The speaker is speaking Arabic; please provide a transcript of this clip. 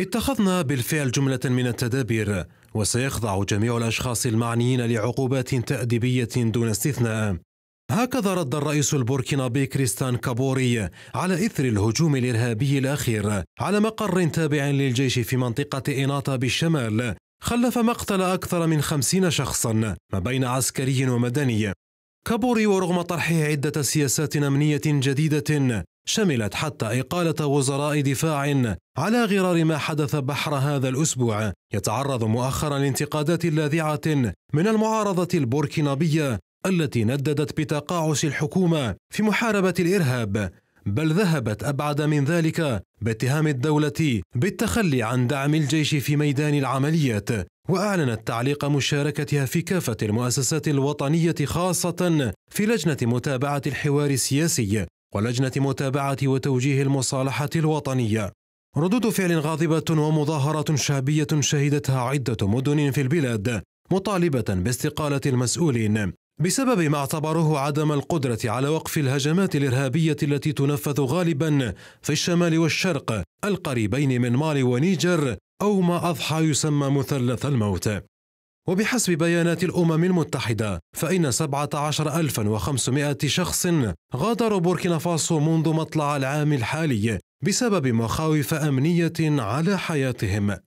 اتخذنا بالفعل جملة من التدابير وسيخضع جميع الأشخاص المعنيين لعقوبات تأديبية دون استثناء هكذا رد الرئيس البوركينابي كريستان كابوري على إثر الهجوم الإرهابي الأخير على مقر تابع للجيش في منطقة إناطا بالشمال خلف مقتل أكثر من خمسين شخصا ما بين عسكري ومدني كابوري ورغم طرحه عدة سياسات أمنية جديدة شملت حتى إقالة وزراء دفاع على غرار ما حدث بحر هذا الأسبوع يتعرض مؤخرا لانتقادات لاذعة من المعارضة البوركينابية التي نددت بتقاعس الحكومة في محاربة الإرهاب بل ذهبت أبعد من ذلك باتهام الدولة بالتخلي عن دعم الجيش في ميدان العمليات وأعلنت تعليق مشاركتها في كافة المؤسسات الوطنية خاصة في لجنة متابعة الحوار السياسي ولجنة متابعة وتوجيه المصالحة الوطنية ردود فعل غاضبة ومظاهرة شعبية شهدتها عدة مدن في البلاد مطالبة باستقالة المسؤولين بسبب ما اعتبروه عدم القدرة على وقف الهجمات الإرهابية التي تنفذ غالبا في الشمال والشرق القريبين من مالي ونيجر أو ما أضحى يسمى مثلث الموت وبحسب بيانات الأمم المتحدة فإن 17500 شخص غادروا بوركينا فاسو منذ مطلع العام الحالي بسبب مخاوف أمنية على حياتهم